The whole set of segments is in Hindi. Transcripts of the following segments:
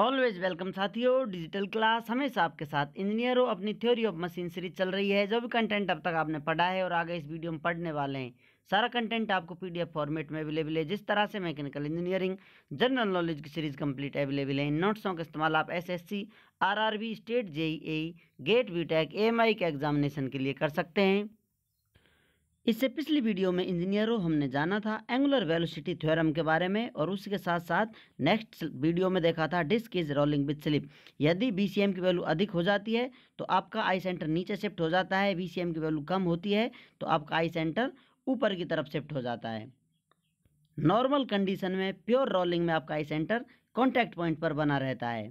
ऑलवेज वेलकम साथियों डिजिटल क्लास हमेशा आपके साथ इंजीनियर हो अपनी थ्योरी ऑफ मशीन सीरीज चल रही है जो भी कंटेंट अब तक आपने पढ़ा है और आगे इस वीडियो में पढ़ने वाले हैं सारा कंटेंट आपको पीडीएफ फॉर्मेट में अवेलेबल है जिस तरह से मैकेनिकल इंजीनियरिंग जनरल नॉलेज की सीरीज कंप्लीट अवेलेबल है नोट्सों का इस्तेमाल आप S S state E GATE B Tech के एग्जामिनेशन के लिए कर सकते हैं इससे पिछली वीडियो में इंजीनियरों हमने जाना था एंगुलर वेलोसिटी थ्योरम के बारे में और उसके साथ साथ नेक्स्ट वीडियो में देखा था disc is rolling with slip यदि बी की वैल्यू अधिक हो जाती है तो आपका आई सेंटर नीचे शिफ्ट हो जाता है बी की वैल्यू कम होती है तो आपका आई सेंटर ऊपर की तरफ शिफ्ट हो जाता है नॉर्मल कंडीशन में प्योर रोलिंग में आपका आई सेंटर कॉन्टैक्ट पॉइंट पर बना रहता है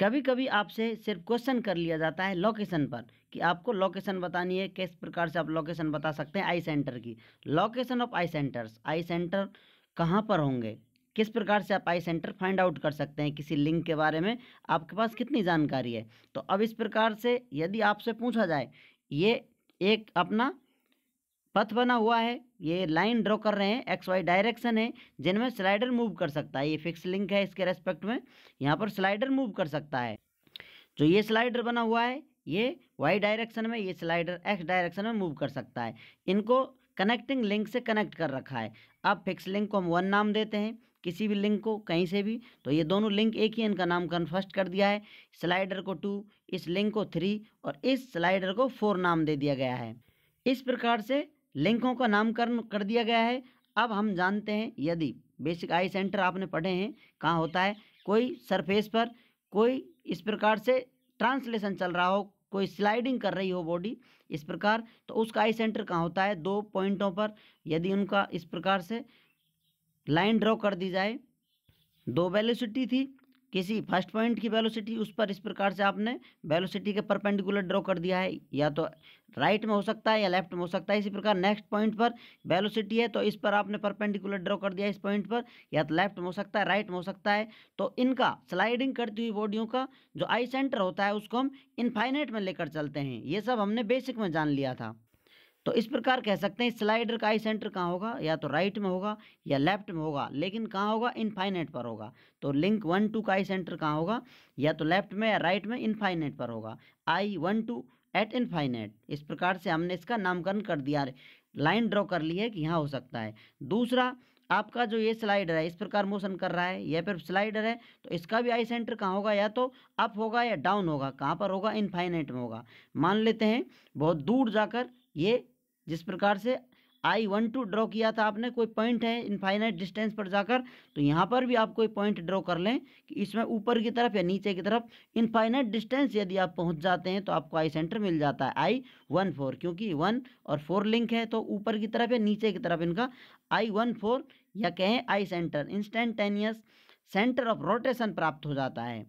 कभी कभी आपसे सिर्फ क्वेश्चन कर लिया जाता है लोकेशन पर कि आपको लोकेशन बतानी है किस प्रकार से आप लोकेशन बता सकते हैं आई सेंटर की location of I centres I centre कहाँ पर होंगे किस प्रकार से आप आई सेंटर फाइंड आउट कर सकते हैं किसी लिंक के बारे में आपके पास कितनी जानकारी है तो अब इस प्रकार से यदि आपसे पूछा जाए ये एक अपना पथ बना हुआ है ये लाइन ड्रॉ कर रहे हैं एक्स वाई डायरेक्शन है जिनमें स्लाइडर मूव कर सकता है ये फिक्स लिंक है इसके रेस्पेक्ट में यहाँ पर स्लाइडर मूव कर सकता है जो ये स्लाइडर बना हुआ है ये वाई डायरेक्शन में ये स्लाइडर एक्स डायरेक्शन में मूव कर सकता है इनको कनेक्टिंग लिंक से कनेक्ट कर रखा है अब फिक्स लिंक को हम वन नाम देते हैं किसी भी लिंक को कहीं से भी तो ये दोनों लिंक एक ही इनका नाम फर्स्ट कर दिया है स्लाइडर को टू इस लिंक को थ्री और इस स्लाइडर को फोर नाम दे दिया गया है इस प्रकार से लिंकों का नामकरण कर दिया गया है अब हम जानते हैं यदि बेसिक आई सेंटर आपने पढ़े हैं कहाँ होता है कोई सरफेस पर कोई इस प्रकार से ट्रांसलेशन चल रहा हो कोई स्लाइडिंग कर रही हो बॉडी इस प्रकार तो उसका आई सेंटर कहाँ होता है दो पॉइंटों पर यदि उनका इस प्रकार से लाइन ड्रॉ कर दी जाए दो वेलोसिटी थी किसी फर्स्ट पॉइंट की वेलोसिटी उस पर इस प्रकार से आपने वेलोसिटी के परपेंडिकुलर ड्रॉ कर दिया है या तो राइट में हो सकता है या लेफ्ट में हो सकता है इसी प्रकार नेक्स्ट पॉइंट पर वेलोसिटी है तो इस पर आपने परपेंडिकुलर ड्रॉ कर दिया इस पॉइंट पर या तो लेफ्ट में हो सकता है राइट में हो सकता है तो इनका स्लाइडिंग करती हुई बॉडियों का जो आई सेंटर होता है उसको हम इनफाइनेट में लेकर चलते हैं ये सब हमने बेसिक में जान लिया था तो इस प्रकार कह सकते हैं स्लाइडर का आई सेंटर कहाँ होगा या तो राइट में होगा या लेफ्ट में होगा लेकिन कहाँ होगा इनफाइनेट पर होगा तो लिंक वन टू का आई सेंटर कहाँ होगा या तो लेफ्ट में या राइट में इनफाइनेट पर होगा I one two at infinite इस प्रकार से हमने इसका नामकरण कर दिया लाइन ड्रॉ कर ली है कि यहाँ हो सकता है दूसरा आपका जो ये स्लाइडर है इस प्रकार मोशन कर रहा है या फिर स्लाइडर है तो इसका भी आई सेंटर कहाँ होगा या तो अप होगा या डाउन होगा कहाँ पर होगा इनफाइनाइट में होगा मान लेते हैं बहुत दूर जाकर ये जिस प्रकार से आई वन टू ड्रॉ किया था आपने कोई पॉइंट है इनफाइनाइट डिस्टेंस पर जाकर तो यहाँ पर भी आप कोई पॉइंट ड्रॉ कर लें कि इसमें ऊपर की तरफ या नीचे की तरफ इनफाइनाइट डिस्टेंस यदि आप पहुँच जाते हैं तो आपको आई सेंटर मिल जाता है आई वन फोर क्योंकि वन और फोर लिंक है तो ऊपर की तरफ या नीचे की तरफ इनका आई वन फोर या कहें I centre instantaneous centre of rotation प्राप्त हो जाता है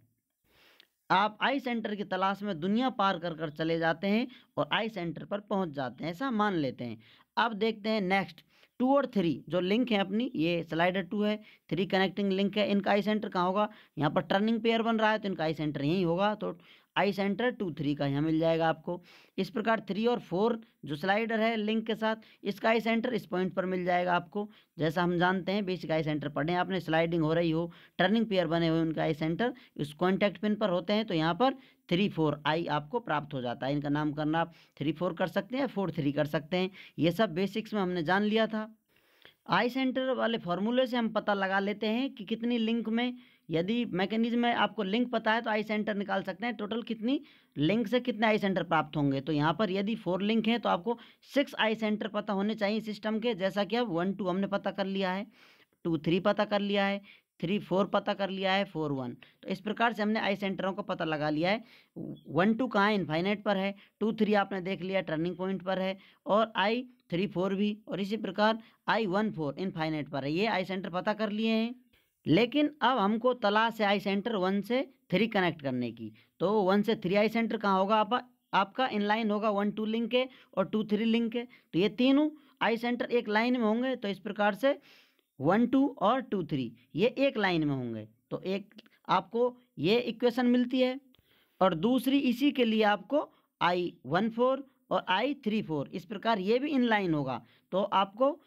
आप आई सेंटर की तलाश में दुनिया पार कर कर चले जाते हैं और आई सेंटर पर पहुंच जाते हैं ऐसा मान लेते हैं अब देखते हैं नेक्स्ट टू और थ्री जो लिंक है अपनी ये स्लाइडर टू है थ्री कनेक्टिंग लिंक है इनका आई सेंटर कहाँ होगा यहाँ पर टर्निंग पेयर बन रहा है तो इनका आई सेंटर यहीं होगा तो आई सेंटर टू थ्री का यहाँ मिल जाएगा आपको इस प्रकार थ्री और फोर जो स्लाइडर है लिंक के साथ इसका आई सेंटर इस पॉइंट पर मिल जाएगा आपको जैसा हम जानते हैं बेसिक आई सेंटर पढ़ें आपने स्लाइडिंग हो रही हो टर्निंग पेयर बने हुए उनका आई सेंटर इस कॉन्टैक्ट पिन पर होते हैं तो यहाँ पर थ्री फोर आई आपको प्राप्त हो जाता है इनका नामकरण आप थ्री फोर कर सकते हैं फोर थ्री कर सकते हैं ये सब बेसिक्स में हमने जान लिया था आई सेंटर वाले फॉर्मूले से हम पता लगा लेते हैं कि कितनी लिंक में यदि मैकेनिज्म में आपको लिंक पता है तो आई सेंटर निकाल सकते हैं टोटल कितनी लिंक से कितने आई सेंटर प्राप्त होंगे तो यहाँ पर यदि फोर लिंक हैं तो आपको सिक्स आई सेंटर पता होने चाहिए सिस्टम के जैसा कि अब वन टू हमने पता कर लिया है टू थ्री पता कर लिया है थ्री फोर पता कर लिया है फोर वन तो इस प्रकार से हमने आई सेंटरों का पता लगा लिया है वन टू कहाँ इन्फाइनेट पर है टू थ्री आपने देख लिया टर्निंग पॉइंट पर है और आई थ्री फोर भी और इसी प्रकार आई वन फोर इन्फाइनेट पर है ये आई सेंटर पता कर लिए हैं लेकिन अब हमको तलाश है आई सेंटर वन से थ्री कनेक्ट करने की तो वन से थ्री आई सेंटर कहाँ होगा आप, आपका इन लाइन होगा वन टू लिंक के और टू थ्री लिंक के तो ये तीनों आई सेंटर एक लाइन में होंगे तो इस प्रकार से वन टू और टू थ्री ये एक लाइन में होंगे तो एक आपको ये इक्वेशन मिलती है और दूसरी इसी के लिए आपको आई वन फोर और आई थ्री फोर इस प्रकार ये भी इन लाइन होगा तो आपको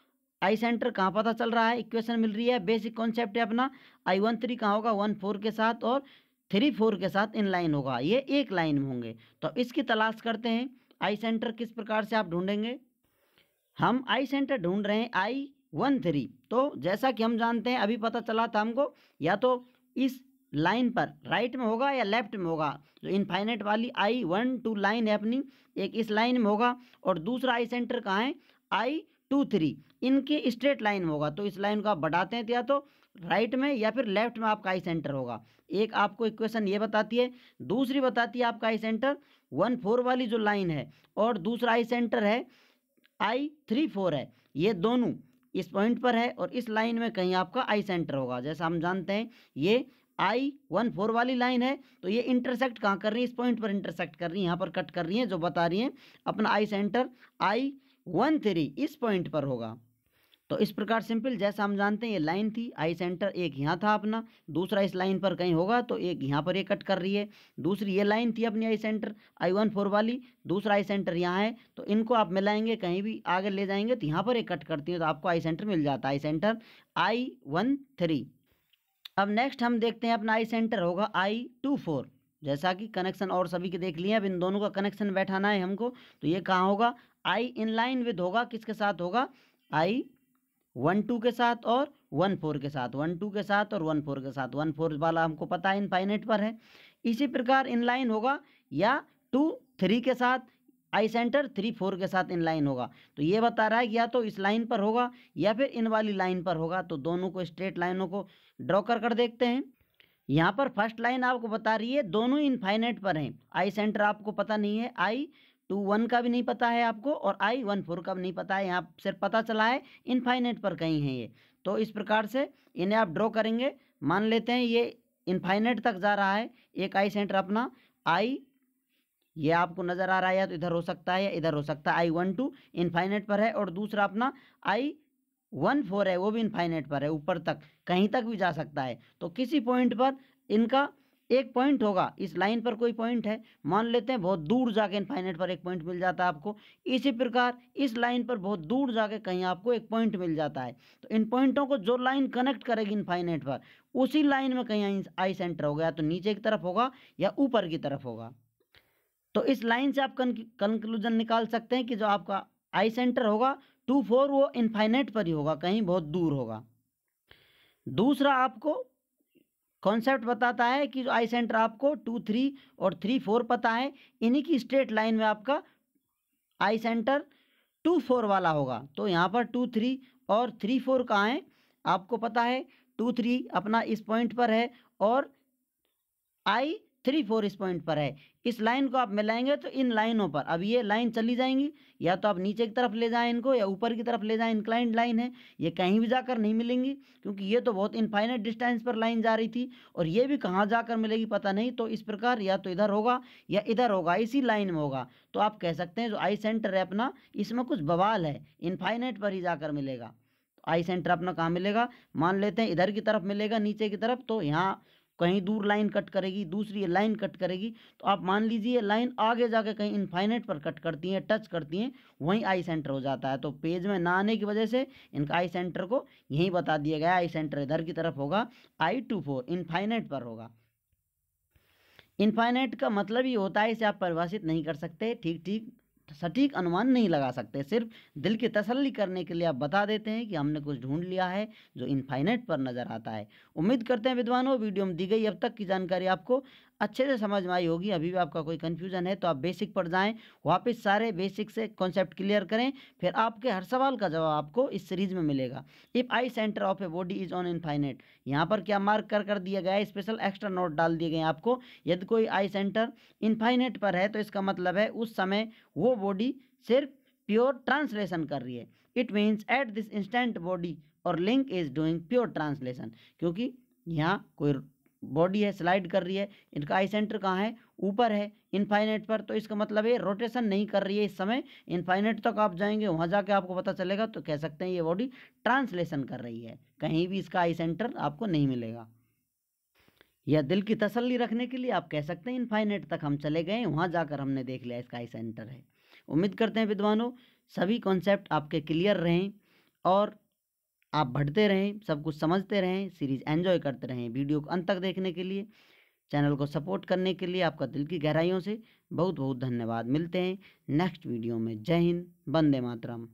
आई सेंटर कहाँ पता चल रहा है इक्वेशन मिल रही है बेसिक कॉन्सेप्ट है अपना आई वन थ्री कहाँ होगा वन फोर के साथ और थ्री फोर के साथ इन लाइन होगा ये एक लाइन में होंगे तो इसकी तलाश करते हैं आई सेंटर किस प्रकार से आप ढूंढेंगे हम आई सेंटर ढूंढ रहे हैं आई वन थ्री तो जैसा कि हम जानते हैं अभी पता चला था हमको या तो इस लाइन पर राइट में होगा या लेफ्ट में होगा जो तो इनफाइनेट वाली आई वन टू लाइन है अपनी एक इस लाइन में होगा और दूसरा आई सेंटर कहाँ है आई टू थ्री इनकी स्ट्रेट लाइन होगा तो इस लाइन को आप बढ़ाते हैं तो या तो राइट में या फिर लेफ्ट में आपका आई सेंटर होगा एक आपको इक्वेशन ये बताती है दूसरी बताती है आपका आई सेंटर वन फोर वाली जो लाइन है और दूसरा आई सेंटर है आई थ्री फोर है ये दोनों इस पॉइंट पर है और इस लाइन में कहीं आपका आई सेंटर होगा जैसा हम जानते हैं ये आई वन फोर वाली लाइन है तो ये इंटरसेक्ट कहाँ कर रही है इस पॉइंट पर इंटरसेक्ट कर रही है यहाँ पर कट कर रही है जो बता रही है अपना I centre I one three इस पॉइंट पर होगा तो इस प्रकार सिंपल जैसा हम जानते हैं ये लाइन थी आई सेंटर एक यहाँ था अपना दूसरा इस लाइन पर कहीं होगा तो एक यहाँ पर ये कट कर रही है दूसरी ये लाइन थी अपनी I centre I one four वाली दूसरा आई सेंटर यहाँ है तो इनको आप मिलाएंगे कहीं भी आगे ले जाएंगे तो यहाँ पर एक कट करती है तो आपको आई सेंटर मिल जाता है I centre I one three अब नेक्स्ट हम देखते हैं अपना आई सेंटर होगा आई टू फोर जैसा कि कनेक्शन और सभी के देख लिए अब इन दोनों का कनेक्शन बैठाना है हमको तो ये कहाँ होगा आई इन लाइन विद होगा किसके साथ होगा आई वन टू के साथ और वन फोर के साथ वन टू के साथ और वन फोर के साथ वन फोर वाला हमको पता है इनफाइनेट पर है इसी प्रकार इन लाइन होगा या टू थ्री के साथ आई सेंटर थ्री फोर के साथ इन लाइन होगा तो ये बता रहा है कि या तो इस लाइन पर होगा या फिर इन वाली लाइन पर होगा तो दोनों को स्ट्रेट लाइनों को ड्रॉ कर कर देखते हैं यहाँ पर फर्स्ट लाइन आपको बता रही है दोनों इनफाइनेट पर हैं आई सेंटर आपको पता नहीं है आई टू वन का भी नहीं पता है आपको और आई वन फोर का भी नहीं पता है यहाँ सिर्फ पता चला है इनफाइनेट पर कहीं है ये तो इस प्रकार से इन्हें आप ड्रॉ करेंगे मान लेते हैं ये इनफाइनेट तक जा रहा है एक आई सेंटर अपना आई ये आपको नज़र आ रहा है या तो इधर हो सकता है या इधर हो सकता है आई वन टू इनफाइनेट पर है और दूसरा अपना आई वन फोर है वो भी इनफाइनेट पर है ऊपर तक कहीं तक भी जा सकता है तो किसी पॉइंट पर इनका एक पॉइंट होगा इस लाइन पर कोई पॉइंट है मान लेते हैं बहुत दूर जाके इनफाइनेट पर एक पॉइंट मिल जाता है आपको इसी प्रकार इस लाइन पर बहुत दूर जाके कहीं आपको एक पॉइंट मिल जाता है तो इन पॉइंटों को जो लाइन कनेक्ट करेगी इनफाइनेट पर उसी लाइन में कहीं आई सेंटर हो गया तो नीचे की तरफ होगा या ऊपर की तरफ होगा तो इस लाइन से आप कंक्लूजन निकाल सकते हैं कि जो आपका आई सेंटर होगा टू फोर वो इन्फाइनेट पर ही होगा कहीं बहुत दूर होगा दूसरा आपको कॉन्सेप्ट बताता है कि आई सेंटर आपको टू थ्री और थ्री फोर पता है इन्हीं की स्ट्रेट लाइन में आपका आई सेंटर टू फोर वाला होगा तो यहाँ पर टू थ्री और थ्री फोर कहाँ है आपको पता है टू थ्री अपना इस पॉइंट पर है और आई थ्री फोर इस पॉइंट पर है इस लाइन को आप मिलाएंगे तो इन लाइनों पर अब ये लाइन चली जाएंगी या तो आप नीचे की तरफ ले जाएं इनको या ऊपर की तरफ ले जाएं इंक्लाइंट लाइन है ये कहीं भी जाकर नहीं मिलेंगी क्योंकि ये तो बहुत इनफाइनाइट डिस्टेंस पर लाइन जा रही थी और ये भी कहाँ जाकर मिलेगी पता नहीं तो इस प्रकार या तो इधर होगा या इधर होगा इसी लाइन में होगा तो आप कह सकते हैं जो आई सेंटर है अपना इसमें कुछ बवाल है इनफाइनाइट पर ही जाकर मिलेगा आई तो सेंटर अपना कहाँ मिलेगा मान लेते हैं इधर की तरफ मिलेगा नीचे की तरफ तो यहाँ कहीं दूर लाइन कट करेगी दूसरी लाइन कट करेगी तो आप मान लीजिए लाइन आगे जाके कहीं इन्फाइनेट पर कट करती हैं टच करती हैं वहीं आई सेंटर हो जाता है तो पेज में ना आने की वजह से इनका आई सेंटर को यहीं बता दिया गया आई सेंटर इधर की तरफ होगा आई टू फोर इन्फाइनेट पर होगा इन्फाइनेट का मतलब ये होता है इसे आप परिभाषित नहीं कर सकते ठीक ठीक सटीक अनुमान नहीं लगा सकते सिर्फ दिल की तसल्ली करने के लिए आप बता देते हैं कि हमने कुछ ढूंढ लिया है जो इनफाइनाइट पर नज़र आता है उम्मीद करते हैं विद्वानों वीडियो में दी गई अब तक की जानकारी आपको अच्छे से समझ में आई होगी अभी भी आपका कोई कन्फ्यूज़न है तो आप बेसिक पर जाएँ वापस सारे बेसिक से कॉन्सेप्ट क्लियर करें फिर आपके हर सवाल का जवाब आपको इस सीरीज में मिलेगा if I centre of a body is on infinite यहाँ पर क्या मार्क कर कर दिया गया है स्पेशल एक्स्ट्रा नोट डाल दिए गए आपको यदि कोई आई सेंटर इनफाइनेट पर है तो इसका मतलब है उस समय वो बॉडी सिर्फ प्योर ट्रांसलेशन कर रही है it means at this instant body और link is doing pure translation क्योंकि यहाँ कोई बॉडी है स्लाइड कर रही है इनका आई सेंटर कहाँ है ऊपर है इनफाइनेट पर तो इसका मतलब ये रोटेशन नहीं कर रही है इस समय इनफाइनेट तक तो आप जाएंगे वहाँ जाके आपको पता चलेगा तो कह सकते हैं ये बॉडी ट्रांसलेशन कर रही है कहीं भी इसका आई सेंटर आपको नहीं मिलेगा या दिल की तसल्ली रखने के लिए आप कह सकते हैं इनफाइनेट तक हम चले गए वहाँ जाकर हमने देख लिया इसका आई सेंटर है उम्मीद करते हैं विद्वानों सभी कॉन्सेप्ट आपके क्लियर रहें और आप बढ़ते रहें सब कुछ समझते रहें सीरीज़ एंजॉय करते रहें वीडियो को अंत तक देखने के लिए चैनल को सपोर्ट करने के लिए आपका दिल की गहराइयों से बहुत बहुत धन्यवाद मिलते हैं नेक्स्ट वीडियो में जय हिंद वंदे मातरम